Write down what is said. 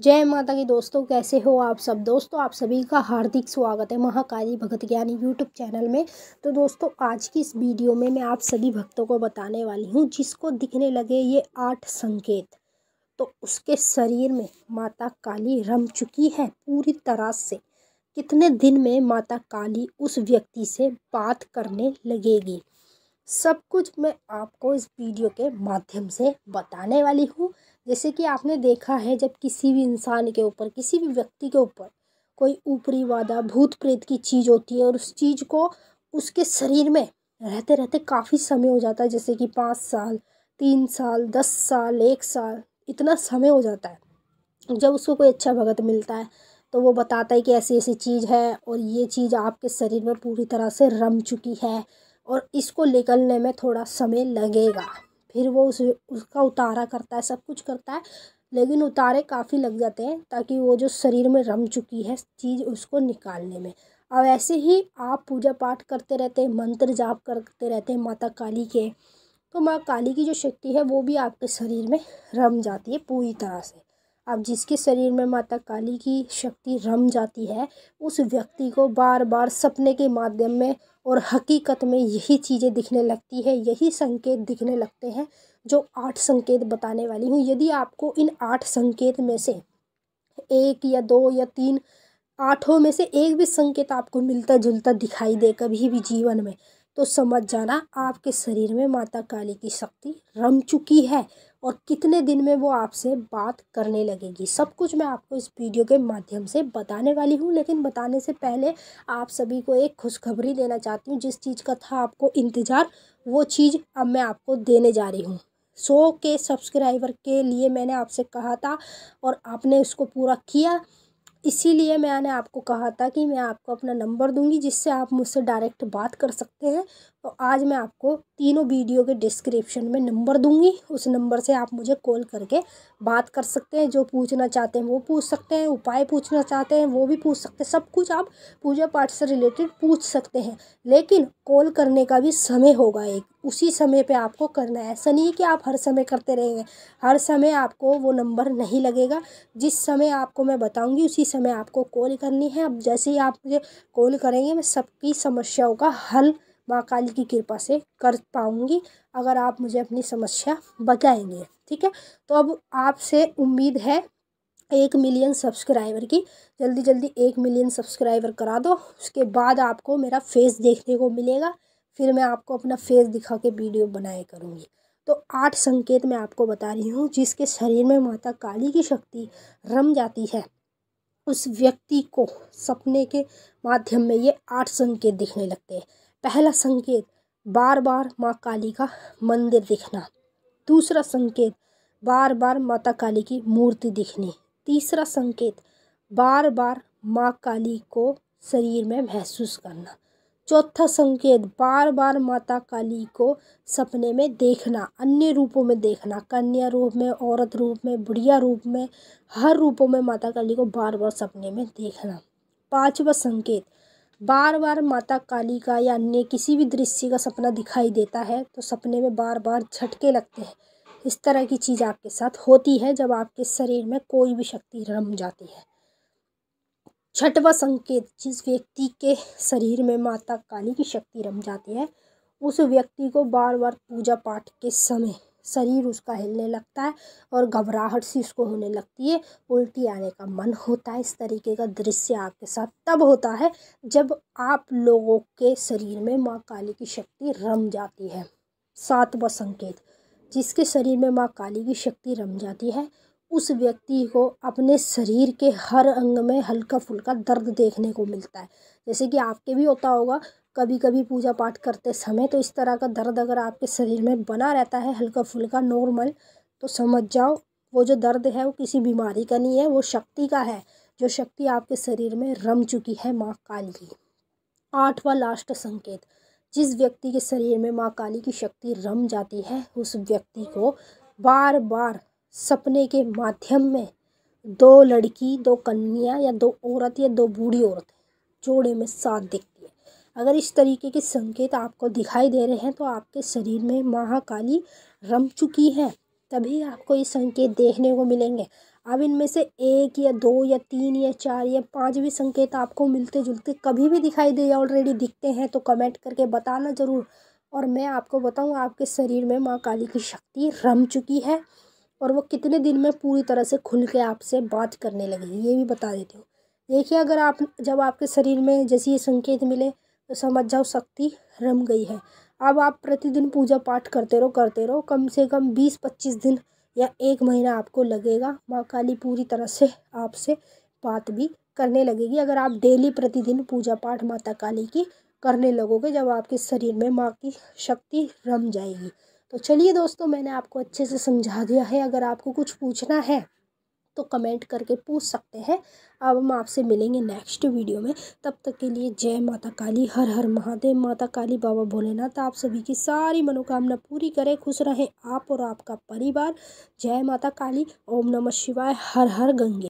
जय माता की दोस्तों कैसे हो आप सब दोस्तों आप सभी का हार्दिक स्वागत है महाकाली भगत ज्ञानी यूट्यूब चैनल में तो दोस्तों आज की इस वीडियो में मैं आप सभी भक्तों को बताने वाली हूँ जिसको दिखने लगे ये आठ संकेत तो उसके शरीर में माता काली रम चुकी है पूरी तरह से कितने दिन में माता काली उस व्यक्ति से बात करने लगेगी सब कुछ मैं आपको इस वीडियो के माध्यम से बताने वाली हूँ जैसे कि आपने देखा है जब किसी भी इंसान के ऊपर किसी भी व्यक्ति के ऊपर कोई ऊपरी वादा भूत प्रेत की चीज़ होती है और उस चीज़ को उसके शरीर में रहते रहते काफ़ी समय हो जाता है जैसे कि पाँच साल तीन साल दस साल एक साल इतना समय हो जाता है जब उसको कोई अच्छा भगत मिलता है तो वो बताता है कि ऐसी ऐसी चीज़ है और ये चीज़ आपके शरीर में पूरी तरह से रम चुकी है और इसको निकलने में थोड़ा समय लगेगा फिर वो उस उसका उतारा करता है सब कुछ करता है लेकिन उतारे काफ़ी लग जाते हैं ताकि वो जो शरीर में रम चुकी है चीज़ उसको निकालने में अब ऐसे ही आप पूजा पाठ करते रहते हैं मंत्र जाप करते रहते हैं माता काली के तो माँ काली की जो शक्ति है वो भी आपके शरीर में रम जाती है पूरी तरह से अब जिसके शरीर में माता काली की शक्ति रम जाती है उस व्यक्ति को बार बार सपने के माध्यम में और हकीकत में यही चीज़ें दिखने लगती है यही संकेत दिखने लगते हैं जो आठ संकेत बताने वाली हूँ यदि आपको इन आठ संकेत में से एक या दो या तीन आठों में से एक भी संकेत आपको मिलता जुलता दिखाई दे कभी भी जीवन में तो समझ जाना आपके शरीर में माता काली की शक्ति रम चुकी है और कितने दिन में वो आपसे बात करने लगेगी सब कुछ मैं आपको इस वीडियो के माध्यम से बताने वाली हूँ लेकिन बताने से पहले आप सभी को एक खुशखबरी देना चाहती हूँ जिस चीज़ का था आपको इंतज़ार वो चीज़ अब मैं आपको देने जा रही हूँ सौ के सब्सक्राइबर के लिए मैंने आपसे कहा था और आपने उसको पूरा किया इसीलिए मैंने आपको कहा था कि मैं आपको अपना नंबर दूंगी जिससे आप मुझसे डायरेक्ट बात कर सकते हैं तो आज मैं आपको तीनों वीडियो के डिस्क्रिप्शन में नंबर दूंगी उस नंबर से आप मुझे कॉल करके बात कर सकते हैं जो पूछना चाहते हैं वो पूछ सकते हैं उपाय पूछना चाहते हैं वो भी पूछ सकते हैं सब कुछ आप पूजा पाठ से रिलेटेड पूछ सकते हैं लेकिन कॉल करने का भी समय होगा एक उसी समय पे आपको करना है ऐसा नहीं है कि आप हर समय करते रहेंगे हर समय आपको वो नंबर नहीं लगेगा जिस समय आपको मैं बताऊंगी उसी समय आपको कॉल करनी है अब जैसे ही आप मुझे कॉल करेंगे मैं सबकी समस्याओं का हल माँ काली की कृपा से कर पाऊँगी अगर आप मुझे अपनी समस्या बताएंगे ठीक है तो अब आपसे उम्मीद है एक मिलियन सब्सक्राइबर की जल्दी जल्दी एक मिलियन सब्सक्राइबर करा दो उसके बाद आपको मेरा फेस देखने को मिलेगा फिर मैं आपको अपना फेस दिखा के वीडियो बनाए करूँगी तो आठ संकेत मैं आपको बता रही हूँ जिसके शरीर में माता काली की शक्ति रम जाती है उस व्यक्ति को सपने के माध्यम में ये आठ संकेत दिखने लगते हैं पहला संकेत बार बार माँ काली का मंदिर दिखना दूसरा संकेत बार बार माता काली की मूर्ति दिखनी तीसरा संकेत बार बार माँ काली को शरीर में महसूस करना चौथा संकेत बार बार माता काली को सपने में देखना अन्य रूपों में देखना कन्या रूप में औरत रूप में बुढ़िया रूप में हर रूपों में माता काली को बार बार सपने में देखना पांचवा संकेत बार बार माता काली का या अन्य किसी भी दृश्य का सपना दिखाई देता है तो सपने में बार बार झटके लगते हैं इस तरह की चीज़ आपके साथ होती है जब आपके शरीर में कोई भी शक्ति रम जाती है छठवा संकेत जिस व्यक्ति के शरीर में माता काली की शक्ति रम जाती है उस व्यक्ति को बार बार पूजा पाठ के समय शरीर उसका हिलने लगता है और घबराहट सी उसको होने लगती है उल्टी आने का मन होता है इस तरीके का दृश्य आपके साथ तब होता है जब आप लोगों के शरीर में माँ काली की शक्ति रम जाती है सातवा संकेत जिसके शरीर में माँ काली की शक्ति रम जाती है उस व्यक्ति को अपने शरीर के हर अंग में हल्का फुल्का दर्द देखने को मिलता है जैसे कि आपके भी होता होगा कभी कभी पूजा पाठ करते समय तो इस तरह का दर्द अगर आपके शरीर में बना रहता है हल्का फुल्का नॉर्मल तो समझ जाओ वो जो दर्द है वो किसी बीमारी का नहीं है वो शक्ति का है जो शक्ति आपके शरीर में रम चुकी है माँ काली की आठवां लास्ट संकेत जिस व्यक्ति के शरीर में माँ काली की शक्ति रम जाती है उस व्यक्ति को बार बार सपने के माध्यम में दो लड़की दो कन्या या दो औरत या दो बूढ़ी औरत जोड़े में साथ दिख अगर इस तरीके के संकेत आपको दिखाई दे रहे हैं तो आपके शरीर में महाकाली रम चुकी है तभी आपको ये संकेत देखने को मिलेंगे अब इनमें से एक या दो या तीन या चार या पाँच भी संकेत आपको मिलते जुलते कभी भी दिखाई दे या ऑलरेडी दिखते हैं तो कमेंट करके बताना ज़रूर और मैं आपको बताऊँ आपके शरीर में माँ काली की शक्ति रम चुकी है और वो कितने दिन में पूरी तरह से खुल के आपसे बात करने लगेगी ये भी बता देती हूँ देखिए अगर आप जब आपके शरीर में जैसे ये संकेत मिले समझ जाओ शक्ति रम गई है अब आप प्रतिदिन पूजा पाठ करते रहो करते रहो कम से कम बीस पच्चीस दिन या एक महीना आपको लगेगा माँ काली पूरी तरह से आपसे बात भी करने लगेगी अगर आप डेली प्रतिदिन पूजा पाठ माता काली की करने लगोगे जब आपके शरीर में माँ की शक्ति रम जाएगी तो चलिए दोस्तों मैंने आपको अच्छे से समझा दिया है अगर आपको कुछ पूछना है तो कमेंट करके पूछ सकते हैं अब हम आपसे मिलेंगे नेक्स्ट वीडियो में तब तक के लिए जय माता काली हर हर महादेव माता काली बाबा भोलेनाथ आप सभी की सारी मनोकामना पूरी करें खुश रहें आप और आपका परिवार जय माता काली ओम नमः शिवाय हर हर गंगे